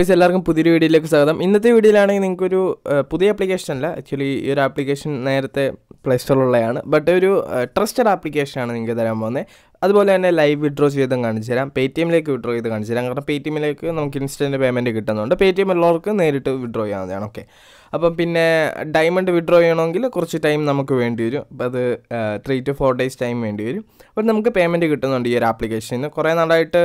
guys എല്ലാവർക്കും പുതിയൊരു വീഡിയോയിലേക്ക് സ്വാഗതം ഇന്നത്തെ വീഡിയോയിലാണെങ്കിൽ നിങ്ങൾക്കൊരു പുതിയ ആപ്ലിക്കേഷൻ അല്ല ആക്ച്വലി ഈ ഒരു ആപ്ലിക്കേഷൻ നേരത്തെ പ്ലേ സ്റ്റോറിലുള്ളതാണ് ബട്ട് ഒരു ട്രസ്റ്റഡ് ആപ്ലിക്കേഷനാണ് നിങ്ങൾക്ക് തരാൻ പോകുന്നത് അതുപോലെ തന്നെ ലൈവ് വിഡ്രോ ചെയ്തും കാണിച്ചു തരാം പേ ടി എമ്മിലേക്ക് വിഡ്രോ ചെയ്ത് കാണിച്ചു തരാം കാരണം പേ ടി എമ്മിലേക്ക് നമുക്ക് ഇൻസ്റ്റൻറ്റ് പേയ്മെൻറ്റ് കിട്ടുന്നുണ്ട് പേ ടി എം ഉള്ളവർക്ക് നേരിട്ട് വിഡ്രോ ചെയ്യാവുന്നതാണ് ഓക്കെ അപ്പം പിന്നെ ഡയമണ്ട് വിഡ്രോ ചെയ്യണമെങ്കിൽ കുറച്ച് ടൈം നമുക്ക് വേണ്ടി വരും അപ്പം അത് three two four days time വേണ്ടി വരും അപ്പോൾ നമുക്ക് പേയ്മെൻറ്റ് കിട്ടുന്നുണ്ട് ഈ ഒരു ആപ്ലിക്കേഷനിൽ നിന്ന് കുറേ നാളായിട്ട്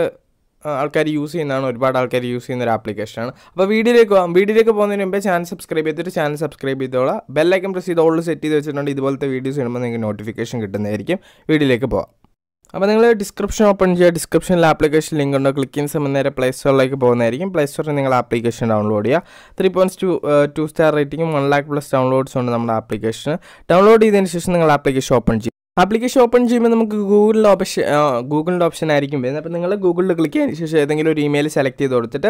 ആൾക്കാർ യൂസ് ചെയ്യുന്നതാണ് ഒരുപാട് ആൾക്കാർ യൂസ് ചെയ്യുന്ന ഒരു ആപ്ലിക്കേഷനാണ് അപ്പോൾ വീഡിയോയിലേക്ക് പോകാം വീഡിയോയിലേക്ക് പോകുന്നതിന് മുമ്പേ ചാനൽ സബ്സ്ക്രൈബ് ചെയ്തിട്ട് ചാനൽ സബ്സ്ക്രൈബ് ചെയ്തോളാം ബെല്ലൈക്കൻ പ്രസ് ചെയ്ത് ഓൾഡ് സെറ്റ് ചെയ്ത് വെച്ചിട്ടുണ്ട് ഇതുപോലത്തെ വീഡിയോസ് ഇടുമ്പോൾ നിങ്ങൾക്ക് നോട്ടിഫിക്കേഷൻ കിട്ടുന്നതായിരിക്കും വീഡിയോയിലേക്ക് പോകാം അപ്പോൾ നിങ്ങൾ ഡിസ്ക്രിപ്ഷൻ ഓപ്പൺ ചെയ്യുക ഡിസ്ക്രിപ്ഷനിൽ ആപ്ലിക്കേഷൻ ലിങ്ക് ഉണ്ടോ ക്ലിക്ക് ചെയ്യുന്ന സമയം നേരെ പ്ലേ സ്റ്റോറിലേക്ക് പോകുന്നതായിരിക്കും പ്ലേ സ്റ്റോറിൽ നിങ്ങൾ ആപ്ലിക്കേഷൻ ഡൗൺലോഡ് ചെയ്യുക three point two two star റേറ്റിംഗും വൺ ലാക്ക് പ്ലസ് ഡൗൺലോഡ്സ് ഉണ്ട് നമ്മുടെ ആപ്ലിക്കേഷൻ ഡൗൺലോഡ് ചെയ്തതിന് ശേഷം നിങ്ങൾ ആപ്ലിക്കേഷൻ ഓപ്പൺ ചെയ്യും ആപ്ലിക്കേഷൻ ഓപ്പൺ ചെയ്യുമ്പോൾ നമുക്ക് ഗൂഗിളിൻ്റെ ഓപ്ഷൻ ഗൂഗിളിൻ്റെ ഓപ്ഷൻ ആയിരിക്കും വരുന്നത് അപ്പോൾ നിങ്ങൾ ഗൂഗിളിൽ ക്ലിക്ക് ചെയ്തതിന് ശേഷം ഏതെങ്കിലും ഒരു ഇമെയിൽ സെലക്ട് ചെയ്ത് കൊടുത്തിട്ട്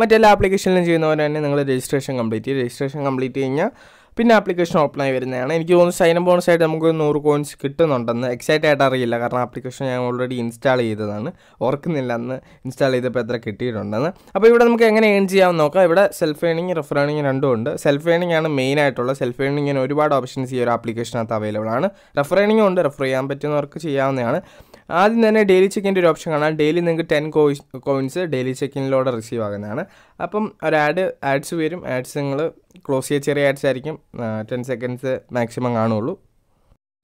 മറ്റെല്ലാ ആപ്ലിക്കേഷനിലും ചെയ്യുന്ന പോലെ തന്നെ നിങ്ങൾ രജിസ്ട്രേഷൻ കംപ്ലീറ്റ് ചെയ്യും രജിസ്ട്രേഷൻ കംപ്ലീറ്റ് കഴിഞ്ഞാൽ പിന്നെ ആപ്ലിക്കേഷൻ ആയി വരുന്നതാണ് എനിക്ക് തോന്നുന്നു സൈൻ ബോണസ് ആയിട്ട് നമുക്ക് നൂറ് കോയിൻസ് കിട്ടുന്നുണ്ടെന്ന് എക്സൈറ്റ് ആയിട്ട് അറിയില്ല കാരണം ആപ്ലിക്കേഷൻ ഞാൻ ഓൾറെഡി ഇൻസ്റ്റാൾ ചെയ്തതാണ് ഓർക്കുന്നില്ല അന്ന് ഇൻസ്റ്റാൾ ചെയ്തപ്പോൾ എത്ര കിട്ടിയിട്ടുണ്ടെന്ന് അപ്പോൾ ഇവിടെ നമുക്ക് എങ്ങനെ ഏൺ ചെയ്യാമെന്ന് നോക്കാം ഇവിടെ സെൽഫ് ഏണിങ് റെഫർ ഏണിങ് രണ്ടും ഉണ്ട് സെൽഫ് ഏണിങ് ആണ് മെയിൻ ആയിട്ടുള്ള സെൽഫ് ഏണിങ്ങിന് ഒരുപാട് ഓപ്ഷൻസ് ഈ ഒരു ആപ്ലിക്കേഷനകത്ത് അവൈലബിൾ ആണ് റെഫർ ഏണിങ്ങും ഉണ്ട് റെഫർ ചെയ്യാൻ പറ്റുന്നവർക്ക് ചെയ്യാവുന്നതാണ് ആദ്യം തന്നെ ഡെയിലി ചെക്കിൻ്റെ ഒരു ഓപ്ഷൻ കാണാം ഡെയിലി നിങ്ങൾക്ക് ടെൻ കോയിൻസ് കോയിൻസ് ഡെയിലി ചെക്കിനിലൂടെ റിസീവ് ആകുന്നതാണ് അപ്പം ഒരു ആഡ് ആഡ്സ് വരും ആഡ്സ് നിങ്ങൾ ക്ലോസ് ചെയ്യുക ചെറിയ ആഡ്സ് ആയിരിക്കും ടെൻ സെക്കൻഡ്സ് മാക്സിമം കാണുള്ളൂ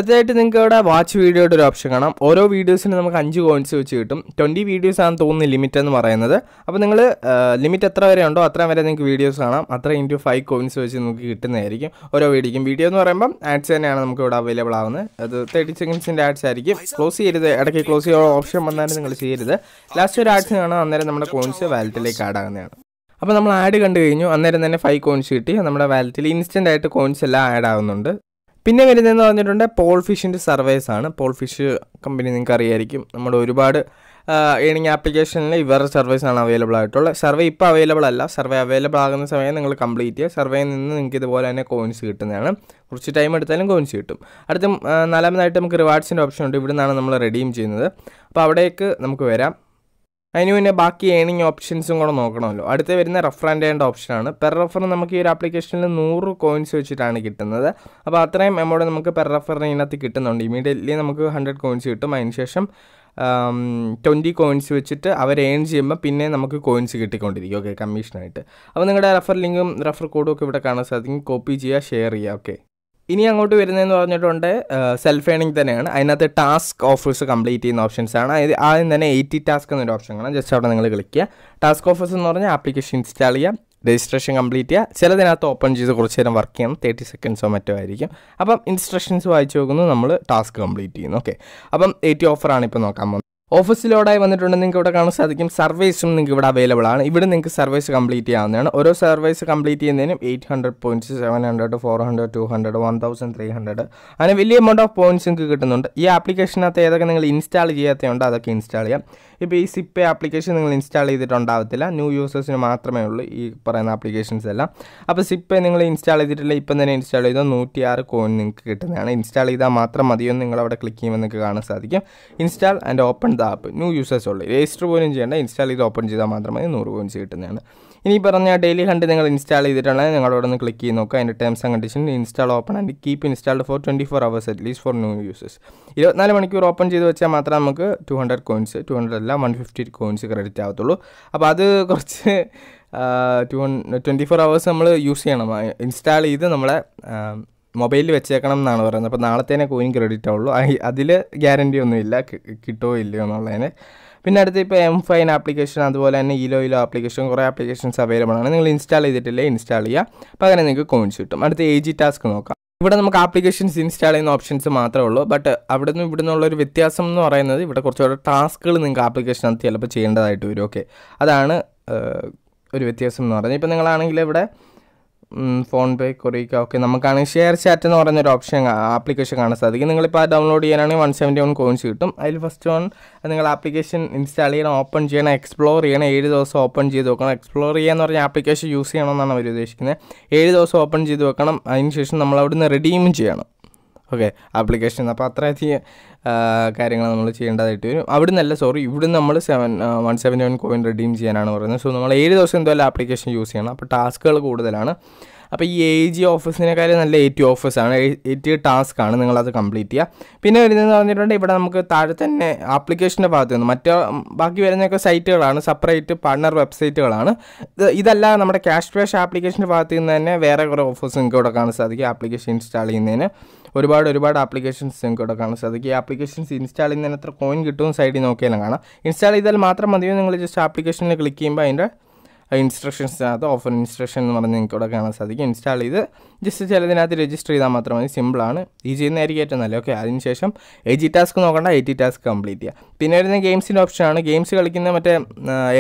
അടുത്തതായിട്ട് നിങ്ങൾക്ക് അവിടെ വാച്ച് വീഡിയോയുടെ ഒരു ഓപ്ഷൻ കാണാം ഓരോ വീഡിയോസിന് നമുക്ക് അഞ്ച് കോയിൻസ് വെച്ച് കിട്ടും ട്വൻറ്റി വീഡിയോസ് ആണ് തോന്നുന്നു ലിമിറ്റ് എന്ന് പറയുന്നത് അപ്പോൾ നിങ്ങൾ ലിമിറ്റ് എത്ര വരെ ഉണ്ടോ അത്ര വരെ നിങ്ങൾക്ക് വീഡിയോസ് കാണാം അത്ര ഇൻറ്റു ഫൈവ് കോയിൻസ് വെച്ച് നിങ്ങൾക്ക് കിട്ടുന്നതായിരിക്കും ഓരോ വീഡിയോയ്ക്കും വീഡിയോ എന്ന് പറയുമ്പോൾ ആഡ്സ് തന്നെയാണ് നമുക്ക് ഇവിടെ അവൈലബിൾ ആവുന്നത് അത് തേർട്ടി സെക്കൻഡ്സിൻ്റെ ആഡ്സ് ആയിരിക്കും ക്ലോസ് ചെയ്യരുത് ഇടയ്ക്ക് ക്ലോസ് ചെയ്യാൻ ഓപ്ഷൻ വന്നാലും നിങ്ങൾ ചെയ്യരുത് ലാസ്റ്റ് ഒരു ആഡ്സ് കാണാം അന്നേരം നമ്മുടെ കോയിൻസ് വാലറ്റിലേക്ക് ആഡ് ആകുന്നതാണ് അപ്പോൾ നമ്മൾ ആഡ് കണ്ടു കഴിഞ്ഞു അന്നേരം തന്നെ ഫൈവ് കോയിൻസ് കിട്ടി നമ്മുടെ വാലറ്റിൽ ഇൻസ്റ്റൻ്റ് ആയിട്ട് കോയിൻസ് എല്ലാം ആഡ് ആവുന്നുണ്ട് പിന്നെ വരുന്നതെന്ന് പറഞ്ഞിട്ടുണ്ട് പോൾ ഫിഷിൻ്റെ സർവേസ് ആണ് പോൾ ഫിഷ് കമ്പനി നിങ്ങൾക്ക് അറിയായിരിക്കും നമ്മുടെ ഒരുപാട് ഏണിങ് ആപ്ലിക്കേഷനിൽ ഇവരുടെ ആണ് അവൈലബിൾ ആയിട്ടുള്ളത് സർവേ ഇപ്പോൾ അവൈലബിൾ അല്ല സർവേ അവൈലബിൾ ആകുന്ന സമയം നിങ്ങൾ കംപ്ലീറ്റ് ചെയ്യുക സർവേയിൽ നിന്ന് നിങ്ങൾക്ക് ഇതുപോലെ തന്നെ കോയിൻസ് കിട്ടുന്നതാണ് കുറച്ച് ടൈം എടുത്താലും കോയിൻസ് കിട്ടും അടുത്ത നാലാമതായിട്ട് നമുക്ക് റിവാർഡ്സിൻ്റെ ഓപ്ഷൻ ഉണ്ട് ഇവിടെ നിന്നാണ് നമ്മൾ റെഡീം ചെയ്യുന്നത് അപ്പോൾ അവിടേക്ക് നമുക്ക് വരാം അതിന് പിന്നെ ബാക്കി ഏണിങ് ഓപ്ഷൻസും കൂടെ നോക്കണമല്ലോ അടുത്ത് വരുന്ന റെഫർ ആൻഡ് ഏണ്ട ഓപ്ഷനാണ് പെർ റഫർ നമുക്ക് ഈ ഒരു ആപ്ലിക്കേഷനിൽ നൂറ് കോയിൻസ് വെച്ചിട്ടാണ് കിട്ടുന്നത് അപ്പോൾ അത്രയും എമൗണ്ട് നമുക്ക് പെർ റഫറിന് ഇതിനകത്ത് കിട്ടുന്നുണ്ട് ഇമീഡിയറ്റ്ലി നമുക്ക് ഹൺഡ്രഡ് കോയിൻസ് കിട്ടും അതിനുശേഷം ട്വൻറ്റി കോയിൻസ് വെച്ചിട്ട് അവർ ഏൺ ചെയ്യുമ്പോൾ പിന്നെ നമുക്ക് കോയിൻസ് കിട്ടിക്കൊണ്ടിരിക്കും ഓക്കെ കമ്മീഷനായിട്ട് അപ്പോൾ നിങ്ങളുടെ റഫർ ലിങ്കും റഫർ കോഡും ഒക്കെ ഇവിടെ കാണാൻ സാധിക്കും കോപ്പി ചെയ്യുക ഷെയർ ചെയ്യുക ഓക്കെ ഇനി അങ്ങോട്ട് വരുന്നതെന്ന് പറഞ്ഞിട്ടുണ്ട് സെൽഫ് ഏണിംഗ് തന്നെയാണ് അതിനകത്ത് ടാസ്ക് ഓഫേഴ്സ് കംപ്ലീറ്റ് ചെയ്യുന്ന ഓപ്ഷൻസ് ആണ് അതായത് ആദ്യം തന്നെ എയ്റ്റി ടാസ്ക് എന്നൊരു ഓപ്ഷൻ കാണാം ജസ്റ്റ് അവിടെ നിങ്ങൾ ക്ലിക്ക് ചെയ്യുക ടാസ്ക് ഓഫേഴ്സ് എന്ന് പറഞ്ഞാൽ ആപ്ലിക്കേഷൻ ഇൻസ്റ്റാൾ ചെയ്യാം രജിസ്ട്രേഷൻ കംപ്ലീറ്റ് ചെയ്യുക ചിലതിനകത്ത് ഓപ്പൺ ചെയ്ത് കുറച്ച് നേരം വർക്ക് ചെയ്യണം തേർട്ടി സെക്കൻഡ്സോ മറ്റോ ആയിരിക്കും അപ്പം ഇൻസ്ട്രക്ഷൻസ് വായിച്ച് നോക്കുന്നു നമ്മൾ ടാസ്ക് കംപ്ലീറ്റ് ചെയ്യുന്നു ഓക്കെ അപ്പം എയ്റ്റി ഓഫറാണ് ഇപ്പോൾ നോക്കാൻ പോകുന്നത് ഓഫീസ് ലോഡായി വന്നിട്ടുണ്ട് നിങ്ങൾക്ക് ഇവിടെ കാണാൻ സാധിക്കും സർവീസും നിങ്ങൾക്ക് ഇവിടെ അവൈലബിൾ ആണ് ഇവിടെ നിങ്ങൾക്ക് സർവീസ് കംപ്ലീറ്റ് ചെയ്യാവുന്നതാണ് ഓരോ സർവീസ് കംപ്ലീറ്റ് ചെയ്യുന്നതിനും eight hundred points seven hundred four hundred two hundred one thousand three hundred അങ്ങനെ വലിയ എമൗണ്ട് ഓഫ് പോയിൻറ്റ്സ് നിങ്ങൾക്ക് കിട്ടുന്നുണ്ട് ഈ ആപ്ലിക്കേഷനകത്ത് ഏതൊക്കെ നിങ്ങൾ ഇൻസ്റ്റാൾ ചെയ്യാത്തതുണ്ട് അതൊക്കെ ഇൻസ്റ്റാൾ ചെയ്യാം ഇപ്പോൾ ഈ സിപ്പ് ആപ്ലിക്കേഷൻ നിങ്ങൾ ഇൻസ്റ്റാൾ ചെയ്തിട്ടുണ്ടാവത്തില്ല ന്യൂ യൂസേഴ്സിന് മാത്രമേ ഉള്ളൂ ഈ പറയുന്ന ആപ്ലിക്കേഷൻസ് എല്ലാം അപ്പോൾ സിപ്പ് നിങ്ങൾ ഇൻസ്റ്റാൾ ചെയ്തിട്ടില്ല ഇപ്പം തന്നെ ഇൻസ്റ്റാൾ ചെയ്താൽ ആറ് കോയിൻ നിങ്ങൾക്ക് കിട്ടുന്നതാണ് ഇൻസ്റ്റാൾ ചെയ്താൽ മാത്രം മതിയോ നിങ്ങൾ അവിടെ ക്ലിക്ക് നിങ്ങൾക്ക് കാണാൻ സാധിക്കും install and open the app new users ഉള്ളൂ രജിസ്റ്റർ പോലും ചെയ്യേണ്ട ഇൻസ്റ്റാൾ ചെയ്ത് ഓപ്പൺ ചെയ്താൽ മാത്രമേ നൂറ് പോയിൻറ്റ്സ് കിട്ടുന്നതാണ് ഇനി പറഞ്ഞ ഡെയിലി ഹണ്ട് നിങ്ങൾ ഇൻസ്റ്റാൾ ചെയ്തിട്ടുള്ള നിങ്ങളുടെ അവിടെ നിന്ന് ക്ലിക്ക് ചെയ്ത് നോക്കുക അതിൻ്റെ terms and condition install open and keep installed for twenty four hours at least for new users ഇരുപത്തിനാല് മണിക്കൂർ ഓപ്പൺ ചെയ്ത് വെച്ചാൽ മാത്രമേ നമുക്ക് two hundred coins two hundred അല്ല വൺ ഫിഫ്റ്റി കോയിൻസ് ക്രെഡിറ്റ് ആവത്തുള്ളൂ അപ്പോൾ അത് കുറച്ച് ടു ട്വൻറ്റി ഫോർ അവേഴ്സ് നമ്മൾ യൂസ് ചെയ്യണം ഇൻസ്റ്റാൾ ചെയ്ത് നമ്മളെ മൊബൈലിൽ വെച്ചേക്കണം എന്നാണ് പറയുന്നത് അപ്പോൾ നാളത്തേനെ കോയിൻ ക്രെഡിറ്റ് ആവുള്ളൂ അതിൽ ഗ്യാരണ്ടി ഒന്നുമില്ല കിട്ടുമോ ഇല്ലയോ എന്നുള്ളതിന് പിന്നെ അടുത്ത് ഇപ്പോൾ എം ഫൈൻ ആപ്ലിക്കേഷൻ അതുപോലെ തന്നെ ഇലോ ഇലോ ആപ്ലിക്കേഷൻ കുറേ ആപ്ലിക്കേഷൻസ് അവൈലബിൾ ആണ് നിങ്ങൾ ഇൻസ്റ്റാൾ ചെയ്തിട്ടില്ലേ ഇൻസ്റ്റാൾ ചെയ്യുക പകരം നിങ്ങൾക്ക് കോയിൻസ് കിട്ടും അടുത്ത എ ജി ടാസ്ക് നോക്കാം ഇവിടെ നമുക്ക് ആപ്ലിക്കേഷൻസ് ഇൻസ്റ്റാൾ ചെയ്യുന്ന ഓപ്ഷൻസ് മാത്രമേ ഉള്ളൂ ബട്ട് അവിടെ നിന്ന് ഇവിടെ നിന്നുള്ള ഒരു വ്യത്യാസം എന്ന് പറയുന്നത് ഇവിടെ കുറച്ചുകൂടെ ടാസ്കുകൾ നിങ്ങൾക്ക് ആപ്ലിക്കേഷനകത്ത് ചിലപ്പോൾ ചെയ്യേണ്ടതായിട്ട് വരും ഓക്കെ അതാണ് ഒരു വ്യത്യാസം എന്ന് പറയുന്നത് ഇപ്പോൾ നിങ്ങളാണെങ്കിൽ ഇവിടെ ഫോൺ പേ കൊറിയിക്ക ഓക്കെ നമുക്കാണെങ്കിൽ ഷെയർ ചാറ്റ് എന്ന് പറയുന്നൊരു ഓപ്ഷൻ ആപ്ലിക്കേഷൻ കാണാൻ സാധിക്കും നിങ്ങളിപ്പോൾ അത് ഡൗൺലോഡ് ചെയ്യാനാണെങ്കിൽ വൺ സെവൻറ്റി വൺ കോയിൻസ് കിട്ടും അതിൽ ഫസ്റ്റ് വൺ നിങ്ങൾ ആപ്ലിക്കേഷൻ ഇൻസ്റ്റാൾ ചെയ്യണം ഓപ്പൺ ചെയ്യണം എക്സ്പ്ലോർ ചെയ്യണം ഏഴ് ദിവസം ഓപ്പൺ ചെയ്ത് വെക്കണം എക്സ്പ്ലോർ ചെയ്യാന്ന് എന്ന് പറഞ്ഞ ആപ്ലിക്കേഷൻ യൂസ് ചെയ്യണമെന്നാണ് അവർ ഉദ്ദേശിക്കുന്നത് ഏഴ് ദിവസം ഓപ്പൺ ചെയ്ത് വെക്കണം അതിന് ശേഷം നമ്മൾ അവിടുന്ന് റെഡീമും ചെയ്യണം ഓക്കെ ആപ്ലിക്കേഷൻ അപ്പോൾ അത്രയധികം കാര്യങ്ങൾ നമ്മൾ ചെയ്യേണ്ടതായിട്ട് വരും അവിടെ നിന്നല്ല സോറി ഇവിടെ നമ്മൾ seven one seven seven coin redeem ചെയ്യാനാണ് പറയുന്നത് സോ നമ്മൾ ഏഴ് ദിവസം എന്തായാലും ആപ്ലിക്കേഷൻ യൂസ് ചെയ്യണം അപ്പോൾ ടാസ്കുകൾ കൂടുതലാണ് അപ്പോൾ ഈ എ ജി ഓഫീസിനേക്കാളും നല്ല എ ടി ഓഫീസാണ് എ ടി ടാസ്ക് ആണ് നിങ്ങളത് കംപ്ലീറ്റ് ചെയ്യുക പിന്നെ വരുന്നതെന്ന് പറഞ്ഞിട്ടുണ്ടെങ്കിൽ ഇവിടെ നമുക്ക് താഴെ തന്നെ ആപ്ലിക്കേഷൻ്റെ ഭാഗത്ത് നിന്ന് മറ്റോ ബാക്കി വരുന്നൊക്കെ സൈറ്റുകളാണ് സെപ്പറേറ്റ് പാർട്ണർ വെബ്സൈറ്റുകളാണ് ഇതല്ല നമ്മുടെ ക്യാഷ് ക്യാഷ് ആപ്ലിക്കേഷൻ്റെ ഭാഗത്ത് നിന്ന് തന്നെ വേറെ കുറേ ഓഫേഴ്സ് നിങ്ങൾക്ക് ഇവിടെ കാണാൻ സാധിക്കും ആപ്ലിക്കേഷൻ ഇൻസ്റ്റാൾ ചെയ്യുന്നതിന് ഒരുപാട് ഒരുപാട് ആപ്ലിക്കേഷൻസ് നിങ്ങൾക്ക് ഇവിടെ കാണാൻ സാധിക്കും ഈ ആപ്ലിക്കേഷൻസ് ഇൻസ്റ്റാൾ ചെയ്യുന്നതിന് എത്ര കോയിൻ കിട്ടും സൈഡിൽ നോക്കിയാലും കാണാം ഇൻസ്റ്റാൾ ചെയ്താൽ മാത്രം മതിയോ നിങ്ങൾ ജസ്റ്റ് ആപ്ലിക്കേഷനിൽ ക്ലിക്ക് ചെയ്യുമ്പോൾ അതിൻ്റെ ഇൻസ്ട്രക്ഷൻസിനകത്ത് ഓഫർ ഇൻസ്ട്രക്ഷൻ എന്ന് പറഞ്ഞ് ഇവിടെ കാണാൻ സാധിക്കും ഇൻസ്റ്റാൾ ചെയ്ത് ജസ്റ്റ് ചിലതിനകത്ത് രജിസ്റ്റർ ചെയ്താൽ മാത്രം മതി സിമ്പിളാണ് ഈ ചെയ്യുന്നതായിരിക്കും ഏറ്റവും നല്ല ഓക്കെ അതിനുശേഷം എജി ടാസ്ക് നോക്കണ്ട ടി ടാസ്ക് കംപ്ലീറ്റ് ചെയ്യുക പിന്നെ വരുന്ന ഗെയിംസിൻ്റെ ഓപ്ഷനാണ് ഗെയിംസ് കളിക്കുന്ന മറ്റേ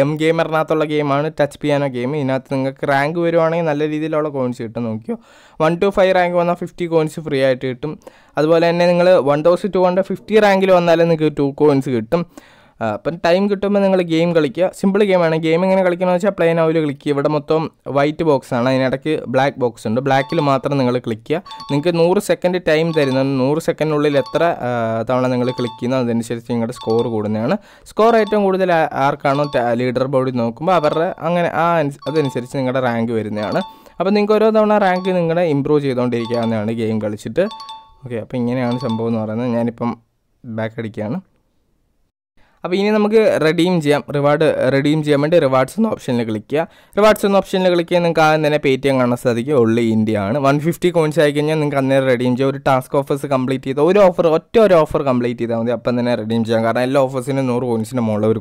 എം ഗെയിമറിനകത്തുള്ള ഗെയിമാണ് ടച്ച് പിയാനോ ഗെയിം ഇതിനകത്ത് നിങ്ങൾക്ക് റാങ്ക് വരുവാണെങ്കിൽ നല്ല രീതിയിലുള്ള കോയിൻസ് കിട്ടും നോക്കിയോ വൺ ടു ഫൈവ് റാങ്ക് വന്നാൽ ഫിഫ്റ്റി കോയിൻസ് ഫ്രീ ആയിട്ട് കിട്ടും അതുപോലെ തന്നെ നിങ്ങൾ one thousand two hundred fifty റാങ്കിൽ വന്നാലും നിങ്ങൾക്ക് ടു കോയിൻസ് കിട്ടും അപ്പം ടൈം കിട്ടുമ്പോൾ നിങ്ങൾ ഗെയിം കളിക്കുക സിമ്പിൾ ഗെയിമാണ് ഗെയിം എങ്ങനെ കളിക്കണമെന്ന് വെച്ചാൽ പ്ലെയിൻ ആവില് ക്ലിക്ക് ചെയ്യുക ഇവിടെ മൊത്തം വൈറ്റ് ബോക്സ് ആണ് അതിനിടയ്ക്ക് ബ്ലാക്ക് ബോക്സ് ഉണ്ട് ബ്ലാക്കിൽ മാത്രം നിങ്ങൾ ക്ലിക്ക് ചെയ്യുക നിങ്ങൾക്ക് നൂറ് സെക്കൻഡ് ടൈം തരുന്ന നൂറ് സെക്കൻഡിനുള്ളിൽ എത്ര തവണ നിങ്ങൾ ക്ലിക്ക് ചെയ്യുന്നു അതനുസരിച്ച് നിങ്ങളുടെ സ്കോർ കൂടുന്നതാണ് സ്കോർ ഏറ്റവും കൂടുതൽ ആർക്കാണോ ലീഡർ ബോർഡിൽ നോക്കുമ്പോൾ അവരുടെ അങ്ങനെ ആ അതനുസരിച്ച് നിങ്ങളുടെ റാങ്ക് വരുന്നതാണ് അപ്പോൾ നിങ്ങൾക്ക് ഓരോ തവണ റാങ്ക് നിങ്ങളുടെ ഇമ്പ്രൂവ് ചെയ്തുകൊണ്ടിരിക്കാവുന്നതാണ് ഗെയിം കളിച്ചിട്ട് ഓക്കെ അപ്പോൾ ഇങ്ങനെയാണ് സംഭവം എന്ന് പറയുന്നത് ഞാനിപ്പം ബാക്ക് അടിക്കുകയാണ് അപ്പോൾ ഇനി നമുക്ക് റെഡീം ചെയ്യാം റിവാർഡ് റെഡീം ചെയ്യാൻ വേണ്ടി റിവാർഡ്സ് എന്ന ഓപ്ഷനിൽ ക്ലിക്ക് ചെയ്യുക റിവാർഡ്സ് എന്ന ഓപ്ഷനിൽ ക്ലിക്ക് ചെയ്യാൻ നിങ്ങൾക്ക് ആദ്യം തന്നെ പേ ടി എം കാണാൻ സാധിക്കും ഉള്ളി ഇന്ത്യ ആണ് വൺ ഫിഫ്റ്റി കോയിൻസ് ആയി കഴിഞ്ഞാൽ നിങ്ങൾക്ക് അന്നേരം റെഡീം ചെയ്യാം ഒരു ടാസ്ക് ഓഫേഴ്സ് കംപ്ലീറ്റ് ചെയ്ത ഒരു ഓഫർ ഒറ്റ ഒരു ഓഫർ കംപ്ലീറ്റ് ചെയ്താൽ മതി അപ്പം തന്നെ റെഡീം ചെയ്യാം കാരണം എല്ലാ ഓഫേഴ്സിനും നൂറ് കോയിൻസിന് മുകളിൽ അവർ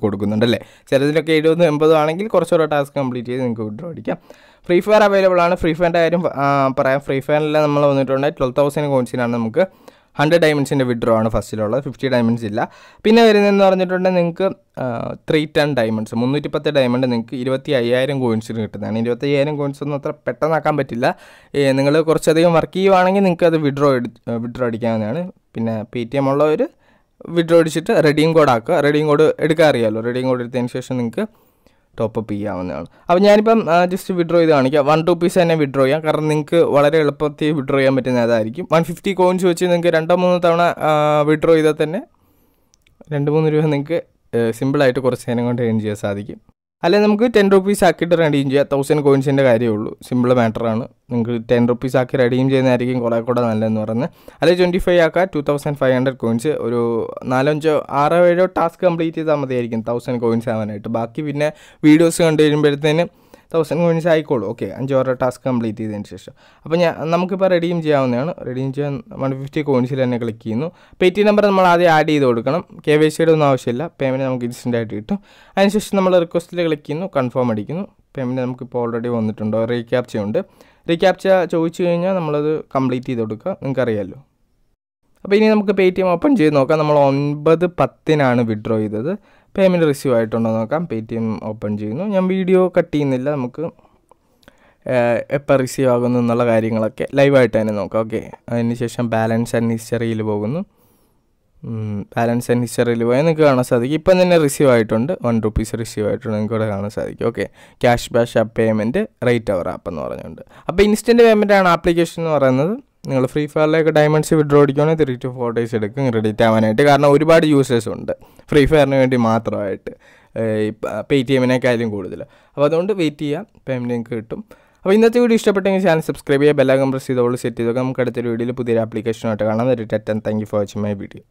അല്ലേ ചിലതിലൊക്കെ എഴുപത് എൺപത് ആണെങ്കിൽ കുറച്ചുകൂടെ ടാസ്ക് കംപ്ലീറ്റ് ചെയ്ത് നിങ്ങൾക്ക് വിഡ്രോ അടിക്കാം ഫ്രീ ഫയർ അവൈലബിൾ ആണ് ഫ്രീ ഫയറിൻ്റെ കാര്യം പറയാം ഫ്രീ ഫയറിൽ നമ്മൾ വന്നിട്ടുണ്ട് ട്വൽവ് തൗസൻഡ് കോയിൻസിനാണ് നമുക്ക് ഹൺഡ്രഡ് ഡയമണ്ട്സിൻ്റെ വിഡ്രോ ആണ് ഫസ്റ്റിലുള്ളത് ഫിഫ്റ്റി ഡയമണ്ട്സ് ഇല്ല പിന്നെ വരുന്നതെന്ന് പറഞ്ഞിട്ടുണ്ടെങ്കിൽ നിങ്ങൾക്ക് ത്രീ ടെൻ ഡയമണ്ട്സ് മുന്നൂറ്റി പത്ത് ഡയമണ്ട് നിങ്ങൾക്ക് ഇരുപത്തി അയ്യായിരം കോയിൻസിന് കിട്ടുന്നതാണ് ഇരുപത്തി അയ്യായിരം കോയിൻസ് ഒന്നും അത്ര പെട്ടെന്നാക്കാൻ പറ്റില്ല നിങ്ങൾ കുറച്ചധികം വർക്ക് ചെയ്യുവാണെങ്കിൽ നിങ്ങൾക്ക് അത് വിഡ്രോ വിഡ്രോ അടിക്കാവുന്നതാണ് പിന്നെ പേ ടി എം ഉള്ളവർ വിഡ്രോ അടിച്ചിട്ട് റെഡിയും കോഡ് ആക്കുക റെഡിയും കോഡ് എടുക്കാൻ റെഡിയും കോഡ് എടുത്തതിന് ശേഷം നിങ്ങൾക്ക് ടോപ്പപ്പ് ചെയ്യാവുന്നതാണ് അപ്പോൾ ഞാനിപ്പം ജസ്റ്റ് വിഡ്രോ ചെയ്ത് കാണിക്കാം വൺ റുപ്പീസ് തന്നെ വിഡ്രോ ചെയ്യാം കാരണം നിങ്ങൾക്ക് വളരെ എളുപ്പത്തിൽ വിഡ്രോ ചെയ്യാൻ പറ്റുന്ന അതായിരിക്കും വൺ ഫിഫ്റ്റി കോയിൻസ് വെച്ച് നിങ്ങൾക്ക് രണ്ടോ മൂന്നോ തവണ വിഡ്രോ ചെയ്താൽ തന്നെ രണ്ട് മൂന്ന് രൂപ നിങ്ങൾക്ക് സിമ്പിളായിട്ട് കുറച്ച് നേരം കൊണ്ട് ഏൺ ചെയ്യാൻ സാധിക്കും അല്ലെങ്കിൽ നമുക്ക് ടെൻ റുപ്പീസ് ആക്കിയിട്ട് റെഡീം ചെയ്യാം തൗസൻഡ് കോയിൻസിൻ്റെ കാര്യമുള്ളൂ സിമ്പിൾ മാറ്ററാണ് നിങ്ങൾക്ക് ടെൻ റുപ്പീസ് ആക്കി റെഡീം ചെയ്യുന്നതായിരിക്കും കുറേ കൂടെ നല്ലതെന്ന് പറയുന്നത് അല്ലെങ്കിൽ ട്വൻറ്റി ഫൈവ് ആക്കാം two thousand five hundred coins ഒരു നാലഞ്ചോ ആറോ ഏഴോ ടാസ്ക് കംപ്ലീറ്റ് ചെയ്താൽ മതിയായിരിക്കും തൗസൻഡ് കോയിൻസ് ആവാനായിട്ട് ബാക്കി പിന്നെ വീഡിയോസ് കണ്ടു കഴിയുമ്പോഴത്തേന് തൗസൻഡ് കോയിൻസ് ആയിക്കോളൂ ഓക്കെ അഞ്ചോറ ടാസ്ക് കംപ്ലീറ്റ് ചെയ്തതിന് ശേഷം അപ്പോൾ ഞാൻ നമുക്കിപ്പോൾ റെഡീം ചെയ്യാവുന്നതാണ് റെഡീം ചെയ്യാൻ വൺ ഫിഫ്റ്റി കോയിൻസിൽ തന്നെ ക്ലിക്ക് ചെയ്യുന്നു പേ ടി നമ്പർ നമ്മൾ ആദ്യം ആഡ് ചെയ്ത് കൊടുക്കണം കെ വൈ സിയുടെ ഒന്നും ആവശ്യമില്ല പേയ്മെൻറ്റ് നമുക്ക് ഇൻസ്റ്റൻ്റ് ആയിട്ട് കിട്ടും അതിനുശേഷം നമ്മൾ റിക്വസ്റ്റിൽ ക്ലിക്ക് ചെയ്യുന്നു കൺഫേം അടിക്കുന്നു പേയ്മെൻറ്റ് നമുക്കിപ്പോൾ ഓൾറെഡി വന്നിട്ടുണ്ട് റീക്യാപ്ച ഉണ്ട് റീക്യാപ്ച ചോദിച്ചു കഴിഞ്ഞാൽ നമ്മളത് കംപ്ലീറ്റ് ചെയ്ത് കൊടുക്കുക നിങ്ങൾക്കറിയാമല്ലോ അപ്പോൾ ഇനി നമുക്ക് പേ ടി എം ഓപ്പൺ ചെയ്ത് നോക്കാം നമ്മൾ ഒൻപത് പത്തിനാണ് വിഡ്രോ ചെയ്തത് പേയ്മെൻറ്റ് റിസീവ് ആയിട്ടുണ്ടോ നോക്കാം പേ ടി എം ഓപ്പൺ ചെയ്യുന്നു ഞാൻ വീഡിയോ കട്ട് ചെയ്യുന്നില്ല നമുക്ക് എപ്പോൾ റിസീവ് ആകുന്നു എന്നുള്ള കാര്യങ്ങളൊക്കെ ലൈവായിട്ട് തന്നെ നോക്കാം ഓക്കെ അതിനുശേഷം ബാലൻസ് ആൻഡ് ഹിസ്റ്ററിയിൽ പോകുന്നു ബാലൻസ് ആൻഡ് ഹിസ്റ്ററിയിൽ പോയാൽ നിങ്ങൾക്ക് കാണാൻ സാധിക്കും ഇപ്പം തന്നെ റിസീവ് ആയിട്ടുണ്ട് വൺ റുപ്പീസ് റിസീവ് ആയിട്ടുണ്ട് നിങ്ങൾക്ക് ഇവിടെ കാണാൻ സാധിക്കും okay cash bash payment rate അവർ ആപ്പ് എന്ന് പറഞ്ഞുകൊണ്ട് അപ്പോൾ ഇൻസ്റ്റൻറ്റ് പേയ്മെൻറ്റാണ് ആപ്ലിക്കേഷൻ എന്ന് പറയുന്നത് നിങ്ങൾ ഫ്രീ ഫയറിലേക്ക് ഡയമണ്ട്സ് വിഡ്രോ അടിക്കുകയാണെങ്കിൽ തിരിച്ച് ഫോട്ടോസ് എടുക്കും ക്രെഡിറ്റ് ആവാനായിട്ട് കാരണം ഒരുപാട് യൂസേഴ്സ് ഉണ്ട് ഫ്രീ ഫയറിന് വേണ്ടി മാത്രമായിട്ട് പേ ടി എമ്മിനേക്കാളും കൂടുതൽ അപ്പോൾ അതുകൊണ്ട് വെയിറ്റ് ചെയ്യാം പേയ്മെൻറ്റ് നിങ്ങൾക്ക് കിട്ടും അപ്പോൾ ഇന്നത്തെ വീഡിയോ ഇഷ്ടപ്പെട്ടെങ്കിൽ ചാനൽ സബ്സ്ക്രൈബ് ചെയ്യുക ബെല്ലാകം പ്രസ് ചെയ്തോളൂ സെറ്റ് ചെയ്തൊക്കെ നമുക്ക് അടുത്തൊരു വീഡിയോയിൽ പുതിയൊരു ആപ്ലിക്കേഷനായിട്ട് കാണാം ഒരു ടെറ്റ് thank you for watching my video